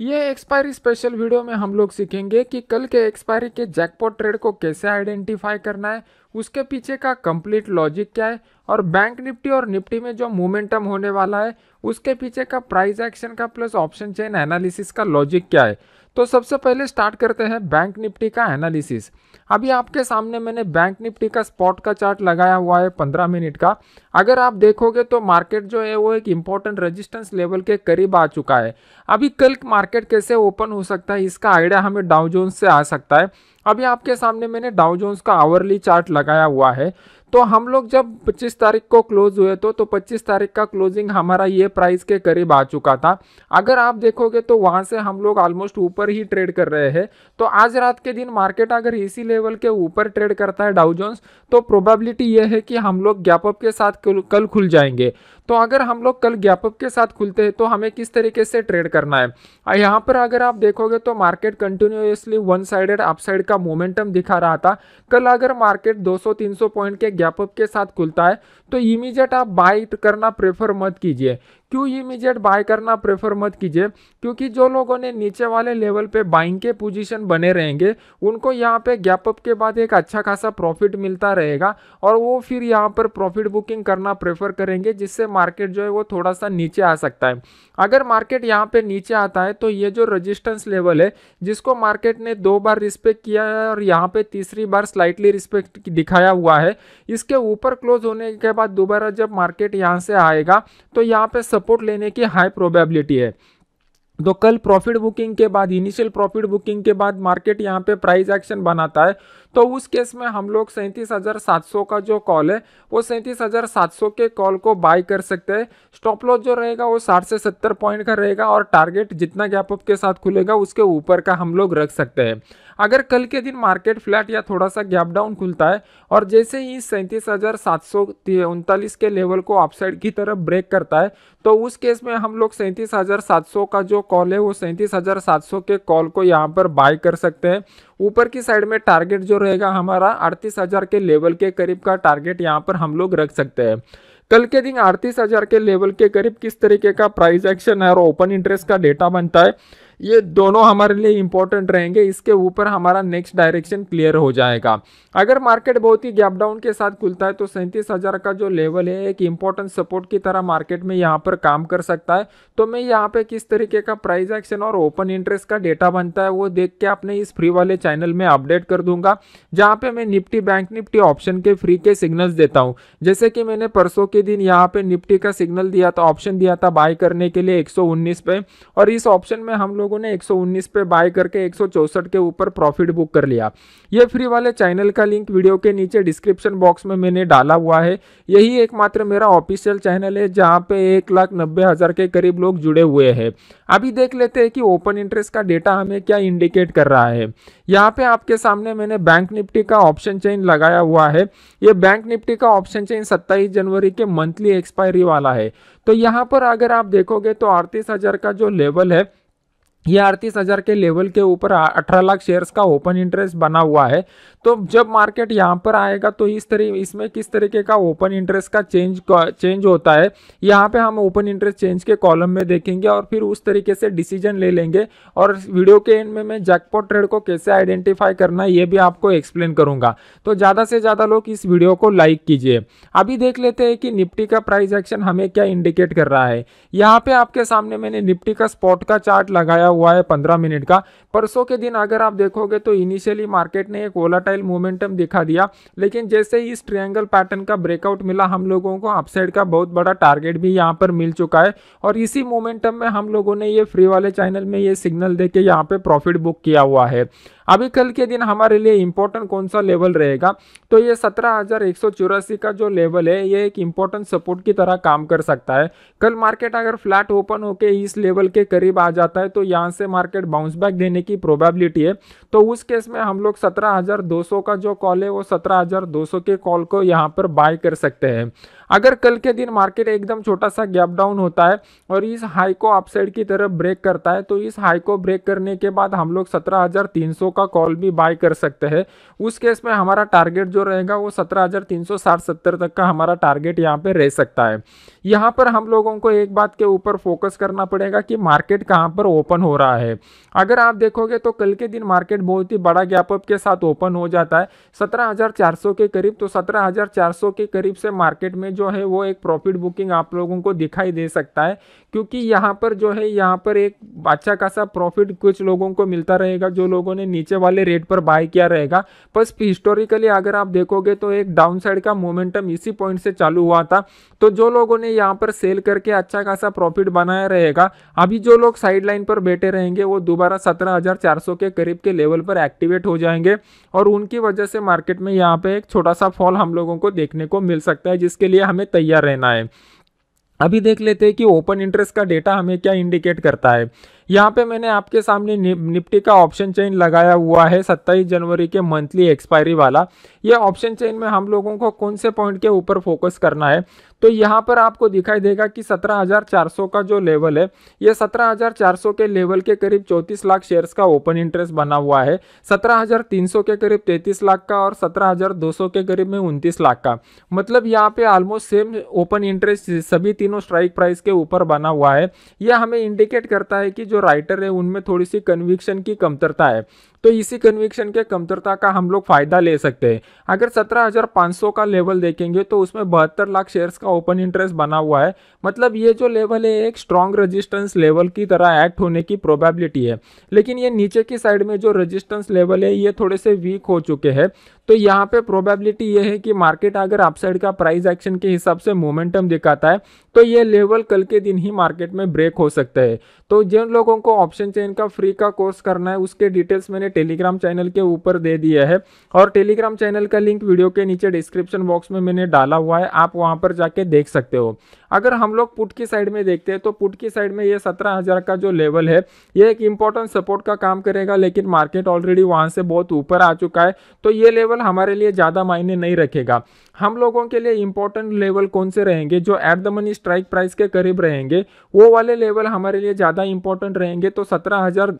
ये expiry special video में हम लोग सीखेंगे कि कल के एक्सपायरी के जैकपॉट ट्रेड को कैसे आइडेंटिफाई करना है उसके पीछे का कंप्लीट लॉजिक क्या है और बैंक निफ्टी और निफ्टी में जो मोमेंटम होने वाला है उसके पीछे का प्राइस एक्शन का प्लस ऑप्शन चेन एनालिसिस का लॉजिक क्या है तो सबसे पहले स्टार्ट करते हैं बैंक निफ्टी का एनालिसिस अभी आपके सामने मैंने बैंक निफ्टी का स्पॉट का चार्ट लगाया हुआ है 15 मिनट का अगर आप देखोगे तो मार्केट जो है वो एक इम्पॉर्टेंट रेजिस्टेंस लेवल के करीब आ चुका है अभी कल मार्केट कैसे ओपन हो सकता है इसका आइडिया हमें डाउजोन्स से आ सकता है अभी आपके सामने मैंने डाउजोन्स का आवरली चार्ट लगाया हुआ है तो हम लोग जब 25 तारीख को क्लोज हुए तो तो 25 तारीख का क्लोजिंग हमारा ये प्राइस के करीब आ चुका था अगर आप देखोगे तो वहाँ से हम लोग ऑलमोस्ट ऊपर ही ट्रेड कर रहे हैं तो आज रात के दिन मार्केट अगर इसी लेवल के ऊपर ट्रेड करता है डाउजोन्स तो प्रोबेबिलिटी ये है कि हम लोग गैपअप के साथ कल खुल जाएंगे तो अगर हम लोग कल गैपअप के साथ खुलते हैं तो हमें किस तरीके से ट्रेड करना है यहाँ पर अगर आप देखोगे तो market continuously one sided upside का मोमेंटम दिखा रहा था कल अगर मार्केट 200-300 पॉइंट के गैपअप के साथ खुलता है तो इमीजिएट आप बाई करना प्रेफर मत कीजिए क्यों इमीजिएट बाय करना प्रेफर मत कीजिए क्योंकि जो लोगों ने नीचे वाले लेवल पे बाइंग के पोजीशन बने रहेंगे उनको यहाँ पे गैप अप के बाद एक अच्छा खासा प्रॉफिट मिलता रहेगा और वो फिर यहाँ पर प्रॉफिट बुकिंग करना प्रेफर करेंगे जिससे मार्केट जो है वो थोड़ा सा नीचे आ सकता है अगर मार्केट यहाँ पर नीचे आता है तो ये जो रजिस्टेंस लेवल है जिसको मार्केट ने दो बार रिस्पेक्ट किया है और यहाँ पर तीसरी बार स्लाइटली रिस्पेक्ट दिखाया हुआ है इसके ऊपर क्लोज होने के बाद दोबारा जब मार्केट यहाँ से आएगा तो यहाँ पर सब सपोर्ट लेने की हाई प्रोबेबिलिटी है तो कल प्रॉफिट बुकिंग के बाद इनिशियल प्रॉफिट बुकिंग के बाद मार्केट यहाँ पे प्राइस एक्शन बनाता है तो उस केस में हम लोग सैंतीस हज़ार सात सौ का जो कॉल है वो सैंतीस हज़ार सात सौ के कॉल को बाय कर सकते हैं स्टॉप लॉस जो रहेगा वो साठ से सत्तर पॉइंट का रहेगा और टारगेट जितना गैप अप के साथ खुलेगा उसके ऊपर का हम लोग रख सकते हैं अगर कल के दिन मार्केट फ्लैट या थोड़ा सा गैप डाउन खुलता है और जैसे ही सैंतीस हज़ार सात सौ उनतालीस के लेवल को अपसाइड की तरफ ब्रेक करता है तो उस केस में हम लोग सैंतीस हज़ार सात सौ का जो कॉल है वो सैंतीस हज़ार सात सौ के कॉल को यहाँ पर बाय कर सकते हैं ऊपर की साइड में टारगेट जो रहेगा हमारा अड़तीस हज़ार के लेवल के करीब का टारगेट यहाँ पर हम लोग रख सकते हैं कल के दिन अड़तीस हज़ार के लेवल के करीब किस तरीके का प्राइस एक्शन है और ओपन इंटरेस्ट का डेटा बनता है ये दोनों हमारे लिए इंपॉर्टेंट रहेंगे इसके ऊपर हमारा नेक्स्ट डायरेक्शन क्लियर हो जाएगा अगर मार्केट बहुत ही गैप डाउन के साथ खुलता है तो सैंतीस हज़ार का जो लेवल है एक इंपॉर्टेंट सपोर्ट की तरह मार्केट में यहाँ पर काम कर सकता है तो मैं यहाँ पे किस तरीके का प्राइस एक्शन और ओपन इंटरेस्ट का डेटा बनता है वो देख के अपने इस फ्री वाले चैनल में अपडेट कर दूंगा जहाँ पे मैं निफ्टी बैंक निफ्टी ऑप्शन के फ्री के सिग्नल्स देता हूँ जैसे कि मैंने परसों के दिन यहाँ पे निफ्टी का सिग्नल दिया था ऑप्शन दिया था बाय करने के लिए एक पे और इस ऑप्शन में हम लोग लोगों ने 119 पे बाय करके एक के ऊपर प्रॉफिट बुक कर लिया ये फ्री वाले चैनल का लिंक वीडियो के नीचे डिस्क्रिप्शन बॉक्स में मैंने डाला हुआ है यही एकमात्र मेरा ऑफिशियल चैनल है जहाँ पे एक लाख नब्बे हज़ार के करीब लोग जुड़े हुए हैं अभी देख लेते हैं कि ओपन इंटरेस्ट का डेटा हमें क्या इंडिकेट कर रहा है यहाँ पे आपके सामने मैंने बैंक निफ्टी का ऑप्शन चेन लगाया हुआ है ये बैंक निफ्टी का ऑप्शन चेन 27 जनवरी के मंथली एक्सपायरी वाला है तो यहाँ पर अगर आप देखोगे तो अड़तीस का जो लेवल है ये अड़तीस हज़ार के लेवल के ऊपर अठारह लाख शेयर्स का ओपन इंटरेस्ट बना हुआ है तो जब मार्केट यहाँ पर आएगा तो इस तरी इसमें किस तरीके का ओपन इंटरेस्ट का चेंज चेंज होता है यहाँ पे हम ओपन इंटरेस्ट चेंज के कॉलम में देखेंगे और फिर उस तरीके से डिसीजन ले लेंगे और वीडियो के एंड में मैं जैकपॉट ट्रेड को कैसे आइडेंटिफाई करना है ये भी आपको एक्सप्लेन करूँगा तो ज़्यादा से ज़्यादा लोग इस वीडियो को लाइक कीजिए अभी देख लेते हैं कि निफ्टी का प्राइस एक्शन हमें क्या इंडिकेट कर रहा है यहाँ पर आपके सामने मैंने निफ्टी का स्पॉट का चार्ट लगाया बैठा हुआ है पंद्रह मिनट का परसों के दिन अगर आप देखोगे तो इनिशियली मार्केट ने एक वोलाटाइल मोमेंटम दिखा दिया लेकिन जैसे ही इस ट्रायंगल पैटर्न का ब्रेकआउट मिला हम लोगों को अपसाइड का बहुत बड़ा टारगेट भी यहाँ पर मिल चुका है और इसी मोमेंटम में हम लोगों ने ये फ्री वाले चैनल में ये सिग्नल दे के यहाँ पे प्रॉफिट बुक किया हुआ है अभी कल के दिन हमारे लिए इम्पोर्टेंट कौन सा लेवल रहेगा तो ये सत्रह का जो लेवल है ये एक इम्पोर्टेंट सपोर्ट की तरह काम कर सकता है कल मार्केट अगर फ्लैट ओपन होकर इस लेवल के करीब आ जाता है तो यहाँ से मार्केट बाउंस बैक देने की प्रोबेबिलिटी है तो उस केस में हम लोग 17,200 का जो कॉल है वो 17,200 के कॉल को यहाँ पर बाय कर सकते हैं अगर कल के दिन मार्केट एकदम छोटा सा गैप डाउन होता है और इस हाई को अपसाइड की तरफ ब्रेक करता है तो इस हाई को ब्रेक करने के बाद हम लोग सत्रह का का कॉल भी बाय कर सकते हैं उस केस में हमारा टारगेट जो रहेगा वो सत्रह तक का हमारा टारगेट यहाँ पे रह सकता है यहाँ पर हम लोगों को एक बात के ऊपर फोकस करना पड़ेगा कि मार्केट कहाँ पर ओपन हो रहा है अगर आप देखोगे तो कल के दिन मार्केट बहुत ही बड़ा गैपअप के साथ ओपन हो जाता है सत्रह के करीब तो सत्रह के करीब से मार्केट में जो है वो एक प्रॉफिट बुकिंग आप लोगों को दिखाई दे सकता है क्योंकि यहाँ पर जो है यहाँ पर एक अच्छा खासा प्रॉफिट कुछ लोगों को मिलता रहेगा जो लोगों ने नीचे वाले रेट पर बाय किया रहेगा बस हिस्टोरिकली अगर आप देखोगे तो एक डाउन साइड का मोमेंटम इसी पॉइंट से चालू हुआ था तो जो लोगों ने यहाँ पर सेल करके अच्छा खासा प्रॉफिट बनाया रहेगा अभी जो लोग साइड लाइन पर बैठे रहेंगे वो दोबारा 17,400 के करीब के लेवल पर एक्टिवेट हो जाएंगे और उनकी वजह से मार्केट में यहाँ पर एक छोटा सा फॉल हम लोगों को देखने को मिल सकता है जिसके लिए हमें तैयार रहना है अभी देख लेते हैं कि ओपन इंटरेस्ट का डेटा हमें क्या इंडिकेट करता है यहाँ पे मैंने आपके सामने निफ्टी का ऑप्शन चेन लगाया हुआ है सत्ताईस जनवरी के मंथली एक्सपायरी वाला ये ऑप्शन चेन में हम लोगों को कौन से पॉइंट के ऊपर फोकस करना है तो यहाँ पर आपको दिखाई देगा कि 17,400 का जो लेवल है ये 17,400 के लेवल के करीब 34 लाख शेयर्स का ओपन इंटरेस्ट बना हुआ है 17,300 के करीब 33 लाख का और 17,200 के करीब में उनतीस लाख का मतलब यहाँ पे ऑलमोस्ट सेम ओपन इंटरेस्ट सभी तीनों स्ट्राइक प्राइस के ऊपर बना हुआ है यह हमें इंडिकेट करता है कि जो राइटर है उनमें थोड़ी सी कन्विक्शन की कमतरता है तो इसी कन्विक्शन के कमतरता का हम लोग फायदा ले सकते हैं अगर 17,500 का लेवल देखेंगे तो उसमें बहत्तर लाख शेयर्स का ओपन इंटरेस्ट बना हुआ है मतलब ये जो लेवल है एक स्ट्रॉन्ग रजिस्टेंस लेवल की तरह एक्ट होने की प्रोबेबिलिटी है लेकिन ये नीचे की साइड में जो रजिस्टेंस लेवल है ये थोड़े से वीक हो चुके हैं तो यहाँ पे प्रोबेबिलिटी ये है कि मार्केट अगर अपसाइड का प्राइस एक्शन के हिसाब से मोमेंटम दिखाता है तो ये लेवल कल के दिन ही मार्केट में ब्रेक हो सकता है तो जिन लोगों को ऑप्शन चेन का फ्री का कोर्स करना है उसके डिटेल्स मैंने टेलीग्राम चैनल के ऊपर दे दिया है और टेलीग्राम चैनल का लिंक वीडियो के नीचे डिस्क्रिप्शन बॉक्स में मैंने डाला हुआ है आप वहाँ पर जाके देख सकते हो अगर हम लोग पुट की साइड में देखते हैं तो पुट की साइड में ये सत्रह हज़ार का जो लेवल है ये एक इंपॉर्टेंट सपोर्ट का काम करेगा लेकिन मार्केट ऑलरेडी वहाँ से बहुत ऊपर आ चुका है तो ये लेवल हमारे लिए ज़्यादा मायने नहीं रखेगा हम लोगों के लिए इंपॉर्टेंट लेवल कौन से रहेंगे जो at the money strike price के करीब रहेंगे वो वाले लेवल हमारे लिए ज़्यादा इंपॉर्टेंट रहेंगे तो सत्रह हज़ार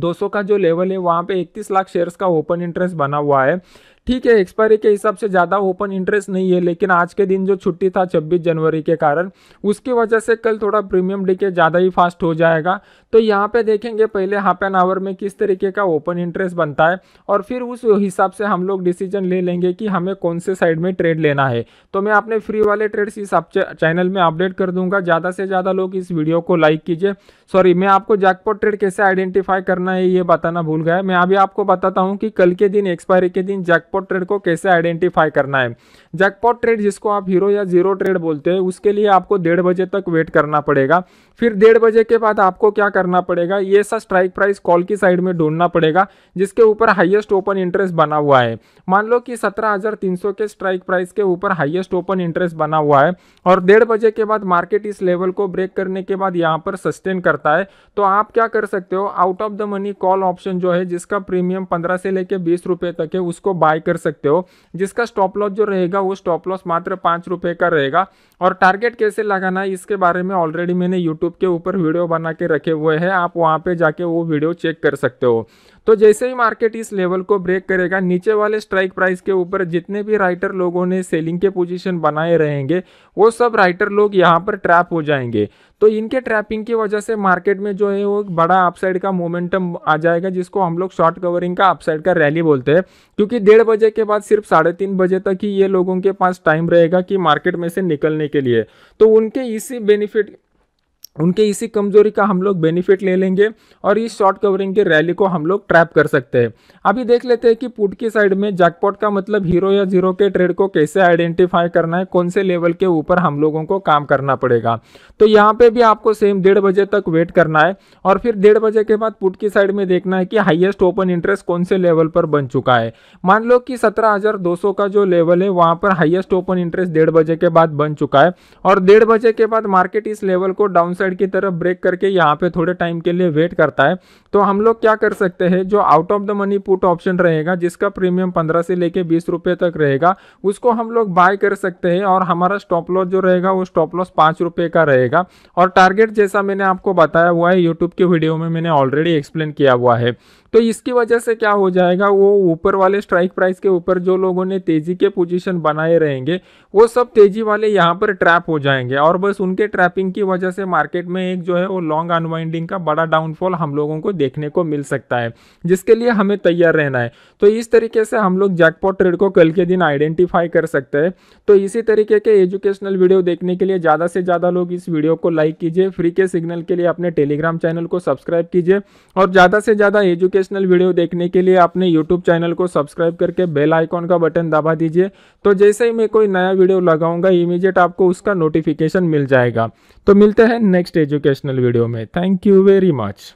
200 का जो लेवल है वहाँ पे 31 लाख शेयर्स का ओपन इंटरेस्ट बना हुआ है ठीक है एक्सपायरी के हिसाब से ज़्यादा ओपन इंटरेस्ट नहीं है लेकिन आज के दिन जो छुट्टी था छब्बीस जनवरी के कारण उसकी वजह से कल थोड़ा प्रीमियम डीके ज़्यादा ही फास्ट हो जाएगा तो यहाँ पे देखेंगे पहले हाफ एन आवर में किस तरीके का ओपन इंटरेस्ट बनता है और फिर उस हिसाब से हम लोग डिसीजन ले लेंगे कि हमें कौन से साइड में ट्रेड लेना है तो मैं अपने फ्री वाले ट्रेड्स इस चैनल में अपडेट कर दूंगा ज़्यादा से ज़्यादा लोग इस वीडियो को लाइक कीजिए सॉरी मैं आपको जैकपॉट ट्रेड कैसे आइडेंटिफाई करना है ये बताना भूल गया मैं अभी आपको बताता हूँ कि कल के दिन एक्सपायरी के दिन जैकपॉट जैकपॉट ट्रेड को कैसे आइडेंटिफाई करना है जैकपॉट ट्रेड जिसको आप हीरो या जीरो ट्रेड बोलते हैं उसके लिए आपको डेढ़ बजे तक वेट करना पड़ेगा फिर डेढ़ बजे के बाद आपको क्या करना पड़ेगा ये सा स्ट्राइक प्राइस कॉल की साइड में ढूंढना पड़ेगा जिसके ऊपर हाइएस्ट ओपन इंटरेस्ट बना हुआ है मान लो कि सत्रह के स्ट्राइक प्राइस के ऊपर हाइएस्ट ओपन इंटरेस्ट बना हुआ है और डेढ़ बजे के बाद मार्केट इस लेवल को ब्रेक करने के बाद यहाँ पर सस्टेन करता है तो आप क्या कर सकते हो out of the money call option जो है जिसका प्रीमियम 15 से लेकर बीस रुपए तक है उसको बाय कर सकते हो जिसका स्टॉप लॉस जो रहेगा वो स्टॉप लॉस मात्र पाँच रुपये का रहेगा और टारगेट कैसे लगाना है इसके बारे में ऑलरेडी मैंने यूट्यूब के ऊपर वीडियो बना के रखे हुए हैं आप वहाँ पर जाके वो वीडियो चेक कर सकते हो तो जैसे ही मार्केट इस लेवल को ब्रेक करेगा नीचे वाले स्ट्राइक प्राइस के ऊपर जितने भी राइटर लोगों ने सेलिंग के पोजीशन बनाए रहेंगे वो सब राइटर लोग यहाँ पर ट्रैप हो जाएंगे तो इनके ट्रैपिंग की वजह से मार्केट में जो है वो बड़ा अपसाइड का मोमेंटम आ जाएगा जिसको हम लोग शॉर्ट कवरिंग का अपसाइड का रैली बोलते हैं क्योंकि डेढ़ बजे के बाद सिर्फ साढ़े तीन बजे तक ही ये लोगों के पास टाइम रहेगा कि मार्केट में से निकलने के लिए तो उनके इसी बेनिफिट उनके इसी कमजोरी का हम लोग बेनिफिट ले लेंगे और इस शॉर्ट कवरिंग के रैली को हम लोग ट्रैप कर सकते हैं अभी देख लेते हैं कि पुट की साइड में जैकपॉट का मतलब हीरो या जीरो के ट्रेड को कैसे आइडेंटिफाई करना है कौन से लेवल के ऊपर हम लोगों को काम करना पड़ेगा तो यहाँ पे भी आपको सेम डेढ़ बजे तक वेट करना है और फिर डेढ़ बजे के बाद पुट की साइड में देखना है कि हाइएस्ट ओपन इंटरेस्ट कौन से लेवल पर बन चुका है मान लो कि सत्रह का जो लेवल है वहाँ पर हाइएस्ट ओपन इंटरेस्ट डेढ़ बजे के बाद बन चुका है और डेढ़ बजे के बाद मार्केट इस लेवल को डाउन साइड की तरफ ब्रेक करके यहाँ पे थोड़े टाइम के लिए वेट करता है तो हम लोग क्या कर सकते हैं जो out of the money put option रहेगा जिसका प्रीमियम पंद्रह से लेके बीस रुपये तक रहेगा उसको हम लोग बाय कर सकते हैं और हमारा स्टॉप लॉस जो रहेगा वो स्टॉप लॉस पाँच रुपये का रहेगा और टारगेट जैसा मैंने आपको बताया हुआ है यूट्यूब की वीडियो में मैंने ऑलरेडी एक्सप्लेन किया हुआ है तो इसकी वजह से क्या हो जाएगा वो ऊपर वाले स्ट्राइक प्राइस के ऊपर जो लोगों ने तेजी के पोजीशन बनाए रहेंगे वो सब तेजी वाले यहाँ पर ट्रैप हो जाएंगे और बस उनके ट्रैपिंग की वजह से मार्केट में एक जो है वो लॉन्ग अनवाइंडिंग का बड़ा डाउनफॉल हम लोगों को देखने को मिल सकता है जिसके लिए हमें तैयार रहना है तो इस तरीके से हम लोग जैकपॉट ट्रेड को कल के दिन आइडेंटिफाई कर सकते हैं तो इसी तरीके के एजुकेशनल वीडियो देखने के लिए ज़्यादा से ज़्यादा लोग इस वीडियो को लाइक कीजिए फ्री के सिग्नल के लिए अपने टेलीग्राम चैनल को सब्सक्राइब कीजिए और ज़्यादा से ज़्यादा एजुकेशन एजुकेशनल वीडियो देखने के लिए अपने यूट्यूब चैनल को सब्सक्राइब करके बेल आइकॉन का बटन दबा दीजिए तो जैसे ही मैं कोई नया वीडियो लगाऊंगा इमीजिएट आपको उसका नोटिफिकेशन मिल जाएगा तो मिलते हैं नेक्स्ट एजुकेशनल वीडियो में थैंक यू वेरी मच